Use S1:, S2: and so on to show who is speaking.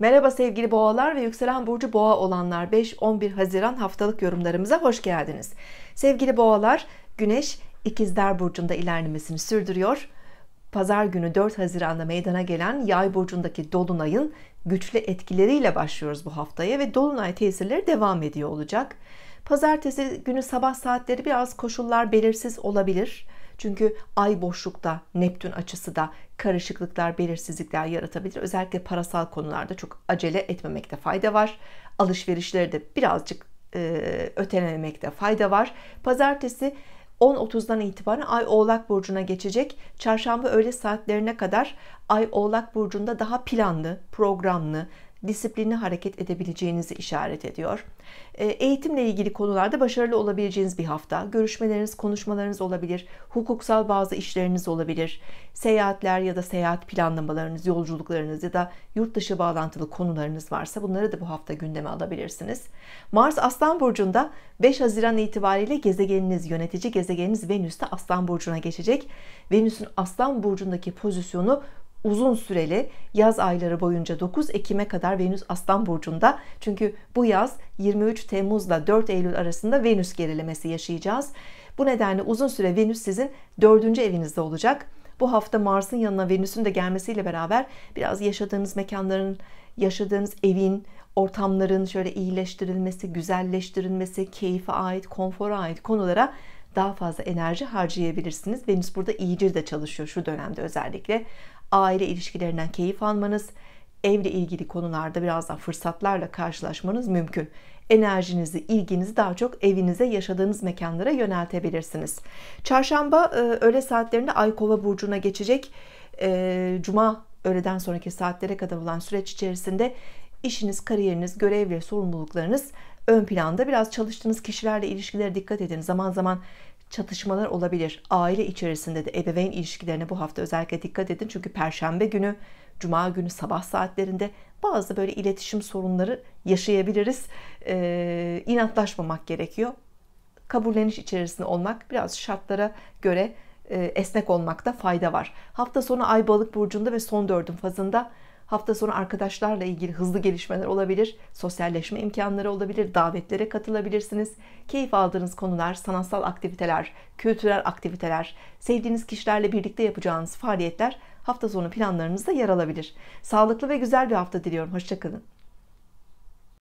S1: Merhaba sevgili boğalar ve yükselen burcu boğa olanlar 5-11 Haziran haftalık yorumlarımıza hoş geldiniz. Sevgili boğalar güneş ikizler burcunda ilerlemesini sürdürüyor. Pazar günü 4 Haziran'da meydana gelen yay burcundaki dolunayın güçlü etkileriyle başlıyoruz bu haftaya ve dolunay tesirleri devam ediyor olacak. Pazartesi günü sabah saatleri biraz koşullar belirsiz olabilir. Çünkü ay boşlukta Neptün açısı da karışıklıklar, belirsizlikler yaratabilir. Özellikle parasal konularda çok acele etmemekte fayda var. Alışverişleri de birazcık e, ötelememekte fayda var. Pazartesi 10.30'dan itibaren Ay Oğlak Burcu'na geçecek. Çarşamba öğle saatlerine kadar Ay Oğlak Burcu'nda daha planlı, programlı, disiplini hareket edebileceğinizi işaret ediyor. Ee, eğitimle ilgili konularda başarılı olabileceğiniz bir hafta. Görüşmeleriniz, konuşmalarınız olabilir. Hukuksal bazı işleriniz olabilir. Seyahatler ya da seyahat planlamalarınız, yolculuklarınız ya da yurt dışı bağlantılı konularınız varsa bunları da bu hafta gündeme alabilirsiniz. Mars Aslan Burcu'nda 5 Haziran itibariyle gezegeniniz, yönetici gezegeniniz Venüs'te Aslan Burcu'na geçecek. Venüs'ün Aslan Burcu'ndaki pozisyonu uzun süreli yaz ayları boyunca 9 Ekim'e kadar Venüs Aslan Burcu'nda. Çünkü bu yaz 23 Temmuz'la 4 Eylül arasında Venüs gerilemesi yaşayacağız. Bu nedenle uzun süre Venüs sizin 4. evinizde olacak. Bu hafta Mars'ın yanına Venüs'ün de gelmesiyle beraber biraz yaşadığınız mekanların, yaşadığınız evin, ortamların şöyle iyileştirilmesi, güzelleştirilmesi, keyfe ait, konfora ait konulara daha fazla enerji harcayabilirsiniz. Venüs burada iyice de çalışıyor şu dönemde özellikle. Aile ilişkilerinden keyif almanız, evle ilgili konularda biraz daha fırsatlarla karşılaşmanız mümkün. Enerjinizi, ilginizi daha çok evinize, yaşadığınız mekanlara yöneltebilirsiniz. Çarşamba e, öğle saatlerinde Ay Kova burcuna geçecek. E, Cuma öğleden sonraki saatlere kadar olan süreç içerisinde işiniz, kariyeriniz, görev ve sorumluluklarınız ön planda. Biraz çalıştığınız kişilerle ilişkilere dikkat edin. Zaman zaman çatışmalar olabilir. Aile içerisinde de ebeveyn ilişkilerine bu hafta özellikle dikkat edin. Çünkü perşembe günü, cuma günü sabah saatlerinde bazı böyle iletişim sorunları yaşayabiliriz. Ee, inatlaşmamak gerekiyor. Kabulleniş içerisinde olmak, biraz şartlara göre e, esnek olmakta fayda var. Hafta sonu Ay Balık burcunda ve son dördün fazında Hafta sonu arkadaşlarla ilgili hızlı gelişmeler olabilir, sosyalleşme imkanları olabilir, davetlere katılabilirsiniz. Keyif aldığınız konular, sanatsal aktiviteler, kültürel aktiviteler, sevdiğiniz kişilerle birlikte yapacağınız faaliyetler hafta sonu planlarınızda yer alabilir. Sağlıklı ve güzel bir hafta diliyorum. Hoşçakalın.